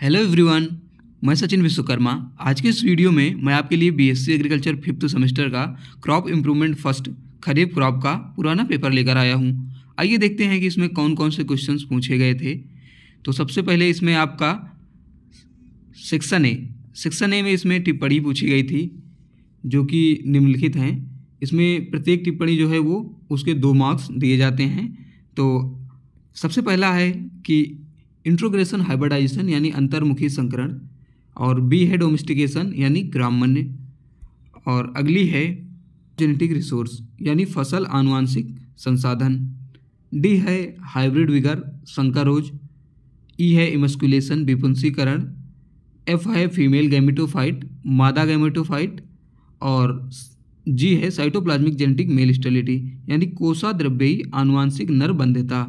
hello everyone मैं सचिन विश्वकर्मा आज के इस वीडियो में मैं आपके लिए बीएससी एग्रीकल्चर फिफ्थ सेमेस्टर का crop improvement first kharif crop का पुराना पेपर लेकर आया हूँ आइए देखते हैं कि इसमें कौन कौन से क्वेश्चंस पूछे गए थे तो सबसे पहले इसमें आपका सेक्शन ए सेक्शन ए में इसमें टिप्पणी पूछी गई थी जो कि निम्नलिखित हैं इसमें प्रत्येक टिप्पणी जो है वो उसके दो मार्क्स दिए जाते हैं तो सबसे पहला है कि इंट्रोग्रेशन हाइब्रिडाइजेशन यानी अंतर्मुखी संकरण और बी है डोमेस्टिकेशन यानी ग्रामण्य और अगली है जेनेटिक रिसोर्स यानी फसल आनुवांशिक संसाधन डी है हाइब्रिड विगर संकरोज ई e है इमस्कुलेशन विपुंसीकरण एफ है फीमेल गैमेटोफाइट मादा गैमेटोफाइट और जी है साइटोप्लाज्मिक जेनेटिक मेल स्टेलिटी यानी कोषा द्रव्य आनुवांशिक नर बंधता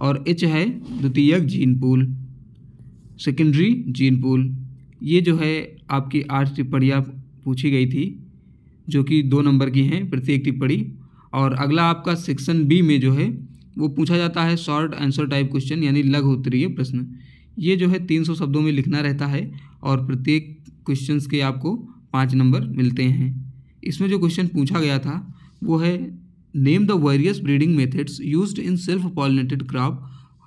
और एच है द्वितीयक gene pool secondary gene pool ये जो है आपकी आठ टिप्पणियाँ पूछी गई थी जो कि दो नंबर की हैं प्रत्येक टिप्पणी और अगला आपका सेक्शन बी में जो है वो पूछा जाता है शॉर्ट आंसर टाइप क्वेश्चन यानी लघु उत्तरीय प्रश्न ये जो है तीन सौ शब्दों में लिखना रहता है और प्रत्येक क्वेश्चन के आपको पाँच नंबर मिलते हैं इसमें जो क्वेश्चन पूछा गया था वो है name the various breeding methods used in self-pollinated crop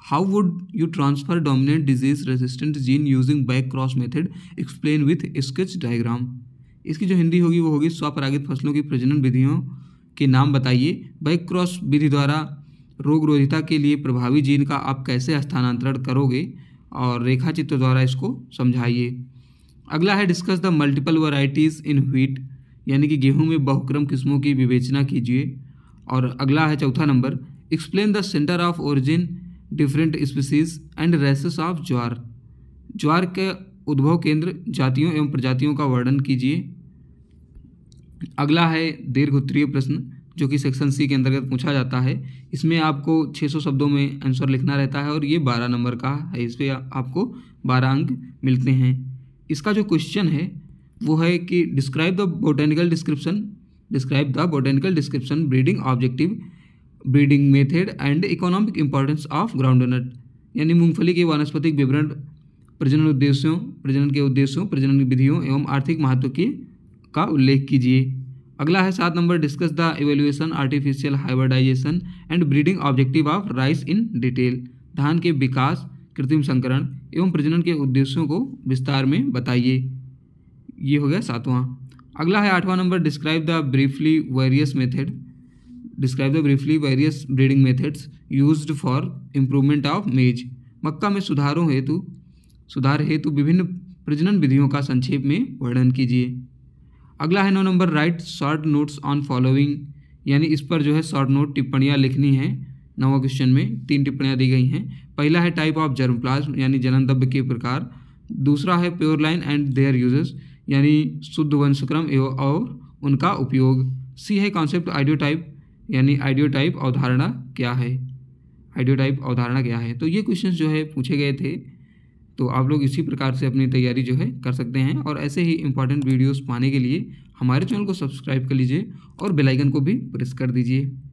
how would you transfer dominant disease resistant gene using back cross method explain with sketch diagram इसकी जो हिंदी होगी वो होगी स्वपरागित फसलों की प्रजनन विधियों के नाम बताइए बैक क्रॉस विधि द्वारा रोग रोधिता के लिए प्रभावी जीन का आप कैसे स्थानांतरण करोगे और रेखा चित्र द्वारा इसको समझाइए अगला है discuss the multiple varieties in wheat यानी कि गेहूं में बहुक्रम किस्मों की विवेचना कीजिए और अगला है चौथा number explain the centre of origin different species and races of jowar ज्वार के उद्भव केंद्र जातियों एवं प्रजातियों का वर्णन कीजिए अगला है दीर्घ उत्तरीय प्रश्न जो कि सेक्शन सी के अंतर्गत पूछा जाता है इसमें आपको 600 शब्दों में आंसर लिखना रहता है और ये 12 नंबर का है इस पर आपको 12 अंक मिलते हैं इसका जो क्वेश्चन है वो है कि describe the botanical description describe the botanical description breeding objective breeding method and economic importance of groundnut यानी मूंगफली के वनस्पतिक विवरण प्रजनन उद्देश्यों प्रजनन के उद्देश्यों प्रजनन विधियों एवं आर्थिक महत्व की का उल्लेख कीजिए अगला है सात number discuss the evaluation artificial hybridisation and breeding objective of rice in detail धान के विकास कृत्रिम संकरण एवं प्रजनन के उद्देश्यों को विस्तार में बताइए ये हो गया सातवां अगला है आठवां number describe the briefly various method describe the briefly various breeding methods use for improvement of maize मक्का में सुधारों हेतु सुधार हेतु विभिन्न प्रजनन विधियों का संक्षेप में वर्णन कीजिए अगला है नौ number write short notes on following यानी इस पर जो है शॉर्ट नोट टिप्पणियाँ लिखनी हैं नवा क्वेश्चन में तीन टिप्पणियाँ दी गई हैं पहला है टाइप ऑफ जर्मप्लाज्म यानी जननद्रव्य के प्रकार दूसरा है pure line and their uses यानी शुद्ध वंशक्रम एवं और उनका उपयोग सी है कॉन्सेप्ट आइडियोटाइप यानी आइडियोटाइप अवधारणा क्या है आइडियोटाइप अवधारणा क्या है तो ये क्वेश्चन जो है पूछे गए थे तो आप लोग इसी प्रकार से अपनी तैयारी जो है कर सकते हैं और ऐसे ही इंपॉर्टेंट वीडियोस पाने के लिए हमारे चैनल को सब्सक्राइब कर लीजिए और बेल आइकन को भी प्रेस कर दीजिए